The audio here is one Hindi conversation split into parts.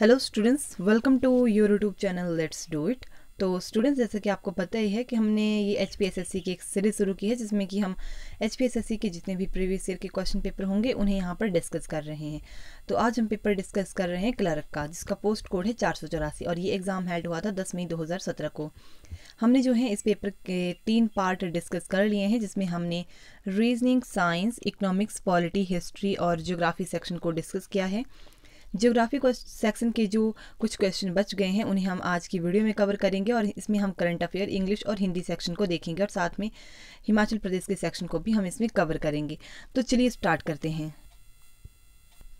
hello students welcome to your YouTube channel let's do it तो स्टूडेंट्स जैसे कि आपको पता ही है कि हमने ये एच की एक सीरीज शुरू की है जिसमें कि हम एच के जितने भी प्रीवियस ईयर के क्वेश्चन पेपर होंगे उन्हें यहाँ पर डिस्कस कर रहे हैं तो आज हम पेपर डिस्कस कर रहे हैं क्लर्क का जिसका पोस्ट कोड है चार और ये एग्ज़ाम हेल्ड हुआ था दस मई दो को हमने जो है इस पेपर के तीन पार्ट डिस्कस कर लिए हैं जिसमें हमने reasoning science economics polity history और जोग्राफी सेक्शन को डिस्कस किया है जियोग्राफी को सेक्शन के जो कुछ क्वेश्चन बच गए हैं उन्हें हम आज की वीडियो में कवर करेंगे और इसमें हम करंट अफेयर इंग्लिश और हिंदी सेक्शन को देखेंगे और साथ में हिमाचल प्रदेश के सेक्शन को भी हम इसमें कवर करेंगे तो चलिए स्टार्ट करते हैं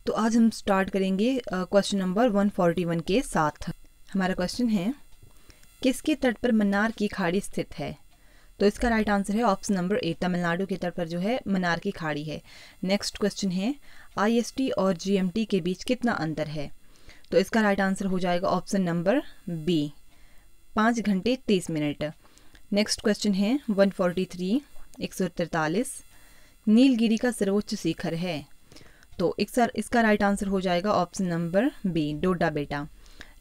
तो आज हम स्टार्ट करेंगे क्वेश्चन नंबर वन के साथ हमारा क्वेश्चन है किसके तट पर मन्नार की खाड़ी स्थित है तो इसका राइट आंसर है ऑप्शन नंबर ए तमिलनाडु के तट पर जो है मनार की खाड़ी है नेक्स्ट क्वेश्चन है आईएसटी और जीएमटी के बीच कितना अंतर है तो इसका राइट आंसर हो जाएगा ऑप्शन नंबर बी पाँच घंटे तीस मिनट नेक्स्ट क्वेश्चन है वन फोर्टी थ्री एक सौ तिरतालीस नीलगिरी का सर्वोच्च शिखर है तो एक सर इसका राइट आंसर हो जाएगा ऑप्शन नंबर बी डोडा बेटा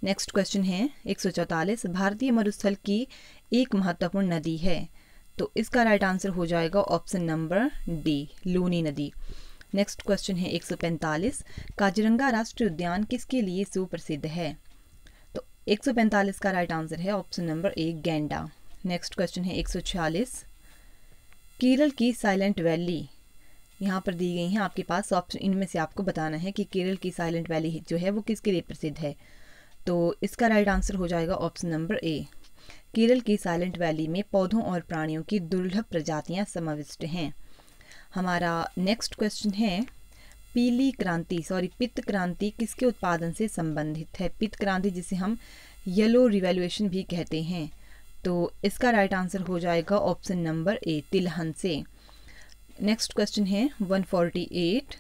नेक्स्ट क्वेश्चन है एक भारतीय मरुस्थल की एक महत्वपूर्ण नदी है तो इसका राइट आंसर हो जाएगा ऑप्शन नंबर डी लूनी नदी नेक्स्ट क्वेश्चन है 145 काजीरंगा राष्ट्रीय उद्यान किसके लिए सुप्रसिद्ध है तो 145 का राइट आंसर है ऑप्शन नंबर ए गेंडा नेक्स्ट क्वेश्चन है 146 केरल की साइलेंट वैली यहाँ पर दी गई हैं आपके पास ऑप्शन इनमें से आपको बताना है कि केरल की साइलेंट वैली जो है वो किसके लिए प्रसिद्ध है तो इसका राइट आंसर हो जाएगा ऑप्शन नंबर ए केरल की साइलेंट वैली में पौधों और प्राणियों की दुर्लभ प्रजातियां समाविष्ट हैं हमारा नेक्स्ट क्वेश्चन है पीली क्रांति सॉरी पित्त क्रांति किसके उत्पादन से संबंधित है पित्त क्रांति जिसे हम येलो रिवेल्युएशन भी कहते हैं तो इसका राइट आंसर हो जाएगा ऑप्शन नंबर ए तिलहन से नेक्स्ट क्वेश्चन है 148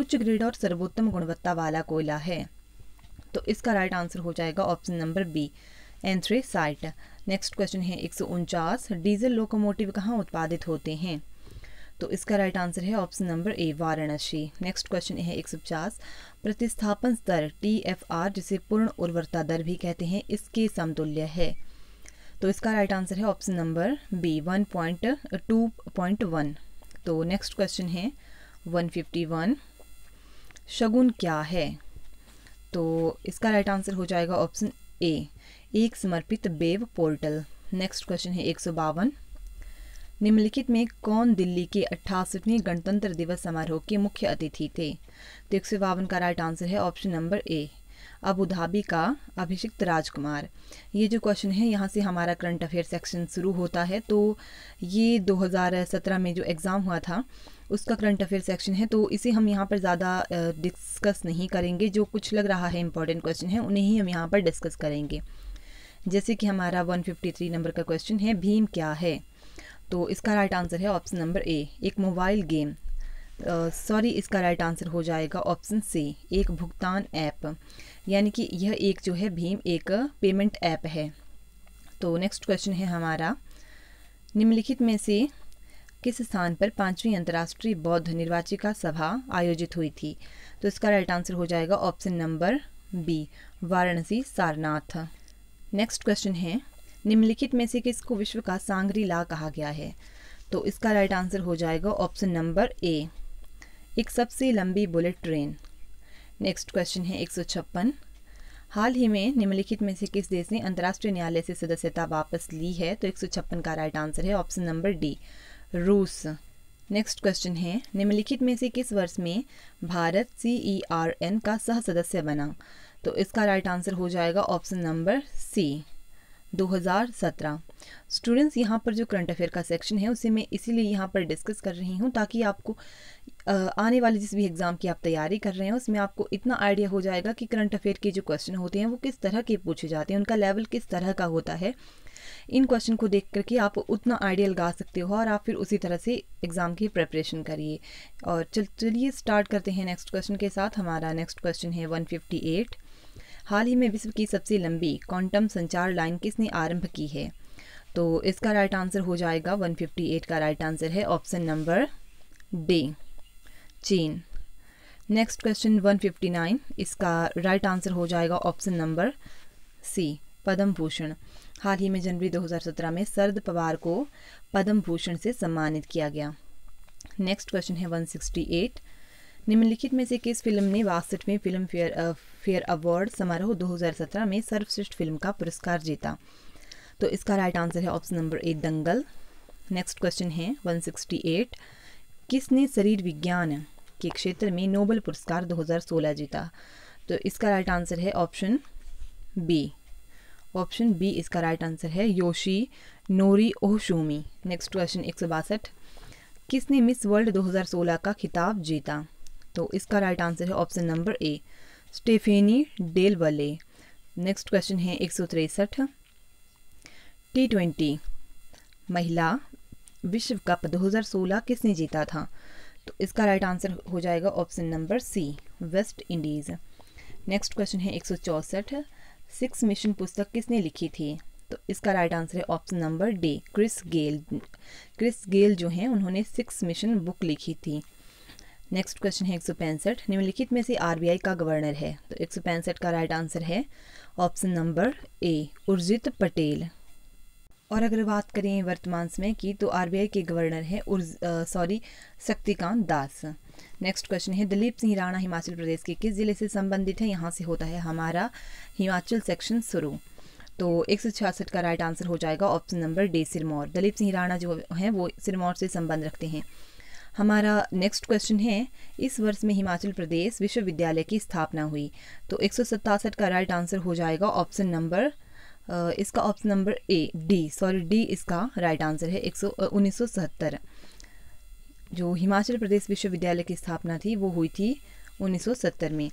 उच्च ग्रेड और सर्वोत्तम गुणवत्ता वाला कोयला है तो इसका राइट आंसर हो जाएगा option number B anthracite next question है एक डीजल लोकोमोटिव कहाँ उत्पादित होते हैं तो इसका राइट आंसर है option number A Varanasi next question है एक प्रतिस्थापन स्तर टी एफ आर जिसे पूर्ण उर्वरता दर भी कहते हैं इसके समतुल्य है तो इसका राइट आंसर है option number B one point two point one तो नेक्स्ट क्वेश्चन है वन फिफ्टी वन शगुन क्या है तो इसका राइट आंसर हो जाएगा ऑप्शन ए एक समर्पित बेव पोर्टल नेक्स्ट क्वेश्चन है एक सौ बावन निम्नलिखित में कौन दिल्ली के अट्ठासठवीं गणतंत्र दिवस समारोह के मुख्य अतिथि थे तो एक सौ बावन का राइट आंसर है option number A Abu Dhabi का अभिषिक्त राजकुमार ये जो क्वेश्चन है यहाँ से हमारा करंट अफेयर सेक्शन शुरू होता है तो ये 2017 में जो एग्ज़ाम हुआ था उसका करंट अफेयर सेक्शन है तो इसे हम यहाँ पर ज़्यादा डिस्कस नहीं करेंगे जो कुछ लग रहा है इंपॉर्टेंट क्वेश्चन है उन्हें ही हम यहाँ पर डिस्कस करेंगे जैसे कि हमारा 153 नंबर का क्वेश्चन है भीम क्या है तो इसका राइट आंसर है ऑप्शन नंबर ए एक मोबाइल गेम सॉरी uh, इसका राइट आंसर हो जाएगा ऑप्शन सी एक भुगतान ऐप यानी कि यह एक जो है भीम एक पेमेंट ऐप है तो नेक्स्ट क्वेश्चन है हमारा निम्नलिखित में से किस स्थान पर पांचवी अंतर्राष्ट्रीय बौद्ध निर्वाचिका सभा आयोजित हुई थी तो इसका राइट आंसर हो जाएगा option number B Varanasi Sarnath next question है निम्नलिखित में से किसको विश्व का सांगरी ला कहा गया है तो इसका राइट आंसर हो जाएगा ऑप्शन नंबर ए एक सबसे लंबी बुलेट ट्रेन नेक्स्ट क्वेश्चन है एक हाल ही में निम्नलिखित में से किस देश ने अंतर्राष्ट्रीय न्यायालय से सदस्यता वापस ली है तो एक का राइट आंसर है ऑप्शन नंबर डी रूस नेक्स्ट क्वेश्चन है निम्नलिखित में से किस वर्ष में Bharat C E R N का सह सदस्य बना तो इसका राइट आंसर हो जाएगा ऑप्शन नंबर सी 2017 स्टूडेंट्स यहाँ पर जो करंट अफेयर का सेक्शन है उसे मैं इसीलिए यहाँ पर डिस्कस कर रही हूँ ताकि आपको आने वाले जिस भी एग्ज़ाम की आप तैयारी कर रहे हैं उसमें आपको इतना आइडिया हो जाएगा कि करंट अफेयर के जो क्वेश्चन होते हैं वो किस तरह के पूछे जाते हैं उनका लेवल किस तरह का होता है इन क्वेश्चन को देख करके आप उतना आइडिया लगा सकते हो और आप फिर उसी तरह से एग्ज़ाम की प्रेपरेशन करिए और चल चलिए स्टार्ट करते हैं नेक्स्ट क्वेश्चन के साथ हमारा नेक्स्ट क्वेश्चन है वन हाल ही में विश्व की सबसे लंबी क्वांटम संचार लाइन किसने आरंभ की है तो इसका राइट आंसर हो जाएगा 158 का राइट आंसर है ऑप्शन नंबर डी चीन नेक्स्ट क्वेश्चन 159 इसका राइट right आंसर हो जाएगा option number C Padma Bhushan हाल ही में जनवरी 2017 में सरद पवार को पद्म भूषण से सम्मानित किया गया नेक्स्ट क्वेश्चन है 168 निम्नलिखित में से किस फिल्म ने बासठवें फिल्म फेयर फेयर अवार्ड समारोह 2017 में सर्वश्रेष्ठ फिल्म का पुरस्कार जीता तो इसका राइट आंसर है option number A Dangal next question है 168 किसने शरीर विज्ञान के क्षेत्र में नोबल पुरस्कार 2016 जीता तो इसका राइट आंसर है ऑप्शन बी ऑप्शन बी इसका राइट आंसर है Yoshinori Ohsumi next question एक किसने मिस वर्ल्ड 2016 का खिताब जीता तो इसका राइट आंसर है option number A Stephanie Del Valle next question है एक सौ तिरसठ टी ट्वेंटी महिला विश्व कप 2016 किसने जीता था तो इसका राइट आंसर हो जाएगा option number C West Indies next question है एक सौ चौंसठ सिक्स मिशन पुस्तक किसने लिखी थी तो इसका राइट आंसर है option number D Chris Gayle Chris Gayle जो हैं उन्होंने सिक्स मिशन बुक लिखी थी नेक्स्ट क्वेश्चन है एक सौ पैंसठ निम्नलिखित में से आरबीआई का गवर्नर है तो एक सौ पैंसठ का राइट आंसर है option number A Urjit Patel और अगर बात करें वर्तमान समय की तो आर के गवर्नर है उर्ज sorry Shaktikanta Das next question है दिलीप सिंह राणा हिमाचल प्रदेश के किस जिले से संबंधित है यहाँ से होता है हमारा हिमाचल सेक्शन शुरू तो एक सौ छियासठ का राइट आंसर हो जाएगा option number D Sirmaur Dilip Singh Rana जो हैं वो सिरमौर से संबंध रखते हैं हमारा नेक्स्ट क्वेश्चन है इस वर्ष में हिमाचल प्रदेश विश्वविद्यालय की स्थापना हुई तो एक का राइट आंसर हो जाएगा ऑप्शन नंबर इसका option number A D sorry D इसका राइट आंसर है एक सौ जो हिमाचल प्रदेश विश्वविद्यालय की स्थापना थी वो हुई थी 1970 में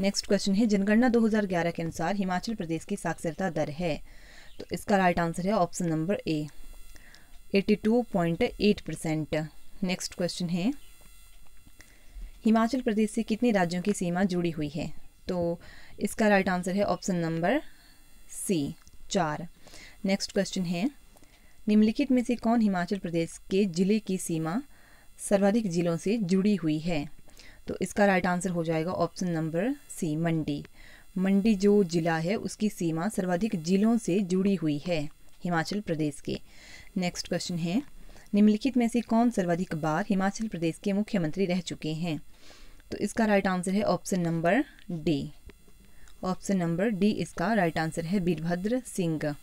नेक्स्ट क्वेश्चन है जनगणना 2011 के अनुसार हिमाचल प्रदेश की साक्षरता दर है तो इसका राइट आंसर है option number A 82.8 percent next question है हिमाचल प्रदेश से कितने राज्यों की सीमा जुड़ी हुई है तो इसका राइट आंसर है ऑप्शन नंबर सी चार नेक्स्ट क्वेश्चन है निम्नलिखित में से कौन हिमाचल प्रदेश के जिले की सीमा सर्वाधिक जिलों से जुड़ी हुई है तो इसका राइट आंसर हो जाएगा ऑप्शन नंबर सी मंडी मंडी जो जिला है उसकी सीमा सर्वाधिक जिलों से जुड़ी हुई है हिमाचल प्रदेश के नेक्स्ट क्वेश्चन है निम्नलिखित में से कौन सर्वाधिक बार हिमाचल प्रदेश के मुख्यमंत्री रह चुके हैं तो इसका राइट आंसर है option number D option number D इसका राइट आंसर है वीरभद्र सिंह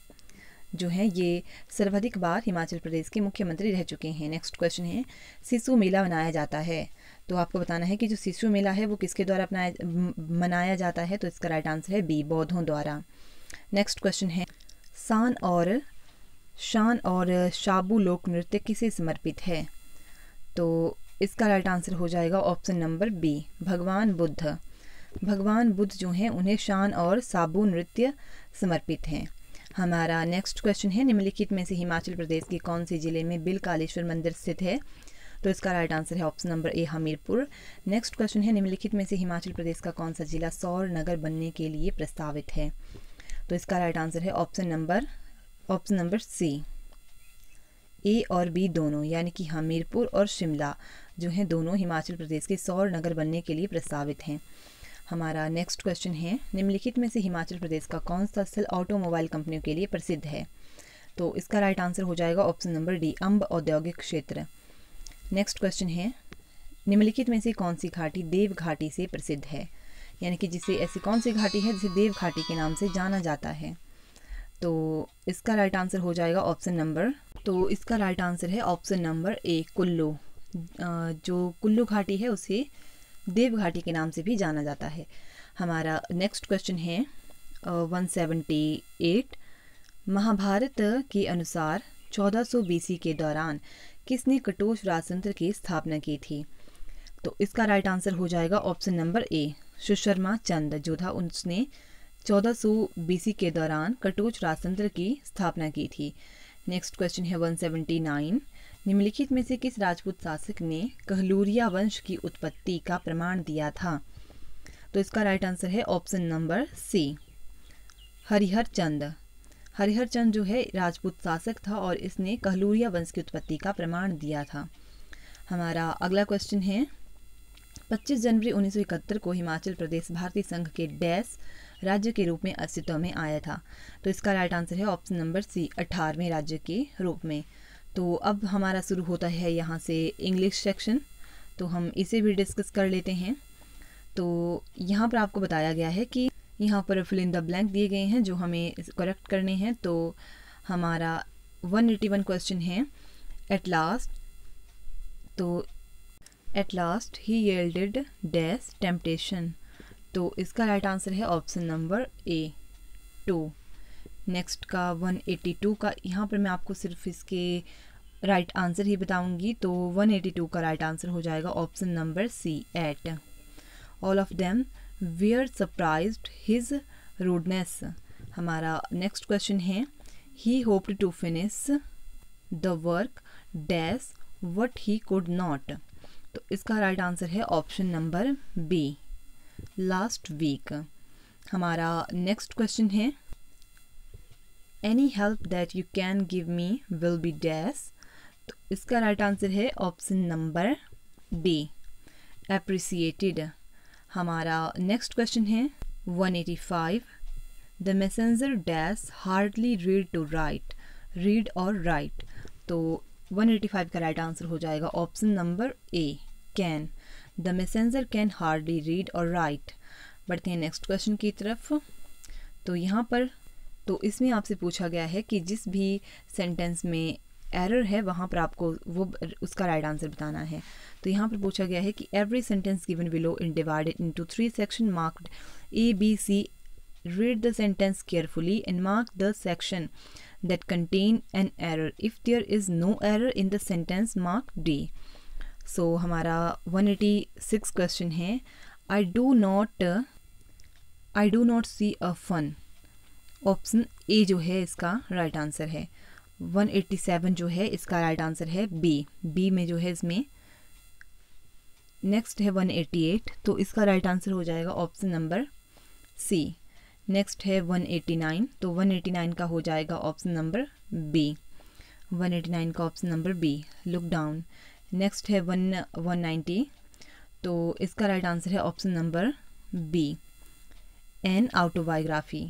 जो है ये सर्वाधिक बार हिमाचल प्रदेश के मुख्यमंत्री रह चुके हैं नेक्स्ट क्वेश्चन है शिशु मेला मनाया जाता है तो आपको बताना है कि जो शिशु मेला है वो किसके द्वारा अपनाया मनाया जाता है तो इसका राइट आंसर है बी बौद्धों द्वारा नेक्स्ट क्वेश्चन है शान और शान और शाबू लोक नृत्य किसे समर्पित है तो इसका राइट आंसर हो जाएगा ऑप्शन नंबर बी भगवान बुद्ध भगवान बुद्ध जो हैं उन्हें शान और साबु नृत्य समर्पित हैं हमारा नेक्स्ट क्वेश्चन है निम्नलिखित में से हिमाचल प्रदेश के कौन से जिले में बिल कालेश्वर मंदिर स्थित है तो इसका राइट आंसर है option number A Hamirpur next question है निम्नलिखित में से हिमाचल प्रदेश का कौन सा जिला सौर नगर बनने के लिए प्रस्तावित है तो इसका राइट आंसर है option number option number C A और बी दोनों यानी कि हमीरपुर और शिमला जो हैं दोनों हिमाचल प्रदेश के सौर नगर बनने के लिए प्रस्तावित हैं हमारा नेक्स्ट क्वेश्चन है निम्नलिखित में से हिमाचल प्रदेश का कौन सा स्थल ऑटोमोबाइल कंपनियों के लिए प्रसिद्ध है तो इसका राइट आंसर हो जाएगा ऑप्शन नंबर डी अम्ब औद्योगिक क्षेत्र नेक्स्ट क्वेश्चन है निम्नलिखित में से कौन सी घाटी देव घाटी से प्रसिद्ध है यानी कि जिसे ऐसी कौन सी घाटी है जिसे देव घाटी के नाम से जाना जाता है तो इसका राइट आंसर हो जाएगा ऑप्शन नंबर तो इसका राइट आंसर है ऑप्शन नंबर ए कुल्लू जो कुल्लू घाटी है उसे देव घाटी के नाम से भी जाना जाता है हमारा नेक्स्ट क्वेश्चन है वन सेवेंटी एट महाभारत के अनुसार चौदह सौ बीसी के दौरान किसने कटोश राजतंत्र की स्थापना की थी तो इसका राइट आंसर हो जाएगा option number A Susharma Chand जो था उसने चौदह सौ बीसी के दौरान कटोच राजतंत्र की स्थापना की थी नेक्स्ट क्वेश्चन है वन सेवेंटी नाइन निम्नलिखित में से किस राजपूत शासक ने कहलूरिया वंश की उत्पत्ति का प्रमाण दिया था तो इसका राइट आंसर है option number C Harihar Chand Harihar Chand जो है राजपूत शासक था और इसने कहलूरिया वंश की उत्पत्ति का प्रमाण दिया था हमारा अगला क्वेश्चन है 25 जनवरी 1971 को हिमाचल प्रदेश भारतीय संघ के डैश राज्य के रूप में अस्तित्व में आया था तो इसका राइट आंसर है ऑप्शन नंबर सी अठारहवें राज्य के रूप में तो अब हमारा शुरू होता है यहाँ से इंग्लिश सेक्शन तो हम इसे भी डिस्कस कर लेते हैं तो यहाँ पर आपको बताया गया है कि यहाँ पर फिल इन द ब्लैंक दिए गए हैं जो हमें करेक्ट करने हैं तो हमारा वन एटी वन क्वेश्चन है एट लास्ट तो at last he yielded dash temptation तो इसका राइट आंसर है option number A to next का 182 का यहाँ पर मैं आपको सिर्फ इसके राइट right आंसर ही बताऊंगी तो 182 का राइट right आंसर हो जाएगा option number C at all of them were surprise his rudeness हमारा नेक्स्ट क्वेश्चन है he hoped to finish the work dash what he could not तो इसका राइट right आंसर है option number B last week हमारा नेक्स्ट क्वेश्चन है any help that you can give me will be dash तो इसका राइट आंसर है ऑप्शन नंबर बी एप्रिसिएटेड हमारा नेक्स्ट क्वेश्चन है 185 the messenger dash hardly read to write read और राइट तो 185 का राइट आंसर हो जाएगा option number A can the messenger can hardly read और राइट बढ़ते हैं नेक्स्ट क्वेश्चन की तरफ तो यहाँ पर तो इसमें आपसे पूछा गया है कि जिस भी सेंटेंस में एरर है वहाँ पर आपको वो उसका राइट आंसर बताना है तो यहाँ पर पूछा गया है कि every sentence given below in divided into three section marked A B C read the sentence carefully and mark the section that contain an error if there is no error in the sentence mark D so हमारा सिक्स क्वेश्चन है I do not I do not see a fun option A जो है इसका राइट right आंसर है 187 जो है इसका राइट आंसर है बी बी में जो है इसमें नेक्स्ट है 188 तो इसका राइट आंसर हो जाएगा ऑप्शन नंबर सी नेक्स्ट है 189 तो 189 का हो जाएगा ऑप्शन नंबर बी 189 का option number B look down next है वन वन नाइन्टी तो इसका राइट आंसर है option number B an autobiography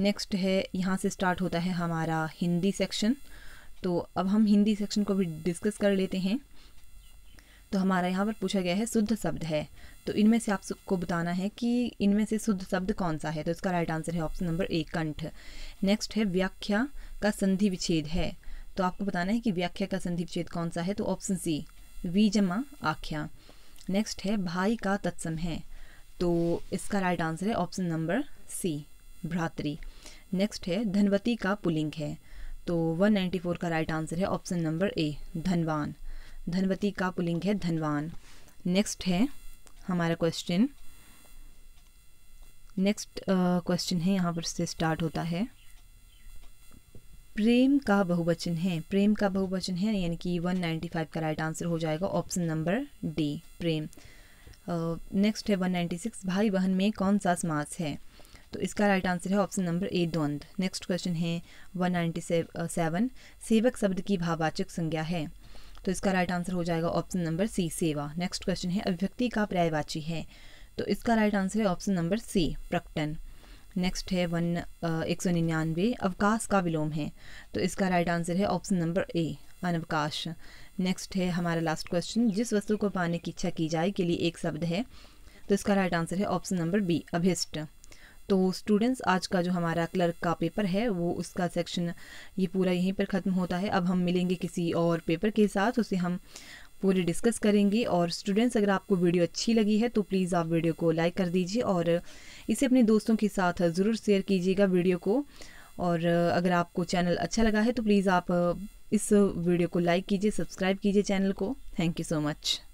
next है यहाँ से स्टार्ट होता है हमारा हिंदी सेक्शन तो अब हम हिंदी सेक्शन को भी डिस्कस कर लेते हैं तो हमारा यहाँ पर पूछा गया है शुद्ध शब्द है तो इनमें से आपको बताना है कि इनमें से शुद्ध शब्द कौन सा है तो इसका राइट आंसर है ऑप्शन नंबर ए कंठ नेक्स्ट है व्याख्या का संधि विच्छेद है तो आपको बताना है कि व्याख्या का संधि विच्छेद कौन सा है तो ऑप्शन सी वी जमा आख्या नेक्स्ट है भाई का तत्सम है तो इसका राइट आंसर है ऑप्शन नंबर सी भ्रातरी नेक्स्ट है धनवती का पुलिंग है तो 194 का राइट आंसर है ऑप्शन नंबर ए धनवान धनवती का पुलिंग है धनवान नेक्स्ट है हमारा क्वेश्चन नेक्स्ट क्वेश्चन है यहाँ पर से स्टार्ट होता है प्रेम का बहुवचन है प्रेम का बहुवचन है यानी कि 195 का राइट आंसर हो जाएगा ऑप्शन नंबर डी प्रेम नेक्स्ट uh, है 196 भाई बहन में कौन सा समास है तो इसका राइट आंसर है ऑप्शन नंबर ए द्वंद नेक्स्ट क्वेश्चन है वन नाइन्टी सेवन सेवक शब्द की भाववाचक संज्ञा है तो इसका राइट आंसर हो जाएगा ऑप्शन नंबर सी सेवा नेक्स्ट क्वेश्चन है अभिव्यक्ति का पर्यायवाची है तो इसका राइट आंसर है ऑप्शन नंबर सी प्रकटन नेक्स्ट है वन एक सौ निन्यानवे अवकाश का विलोम है तो इसका राइट आंसर है ऑप्शन नंबर ए अनवकाश नेक्स्ट है हमारा लास्ट क्वेश्चन जिस वस्तु को पाने की इच्छा की जाए के लिए एक शब्द है तो इसका राइट आंसर है ऑप्शन नंबर बी अभिष्ट तो स्टूडेंट्स आज का जो हमारा क्लर्क का पेपर है वो उसका सेक्शन ये पूरा यहीं पर ख़त्म होता है अब हम मिलेंगे किसी और पेपर के साथ उसे हम पूरे डिस्कस करेंगे और स्टूडेंट्स अगर आपको वीडियो अच्छी लगी है तो प्लीज़ आप वीडियो को लाइक कर दीजिए और इसे अपने दोस्तों के साथ ज़रूर शेयर कीजिएगा वीडियो को और अगर आपको चैनल अच्छा लगा है तो प्लीज़ आप इस वीडियो को लाइक कीजिए सब्सक्राइब कीजिए चैनल को थैंक यू सो मच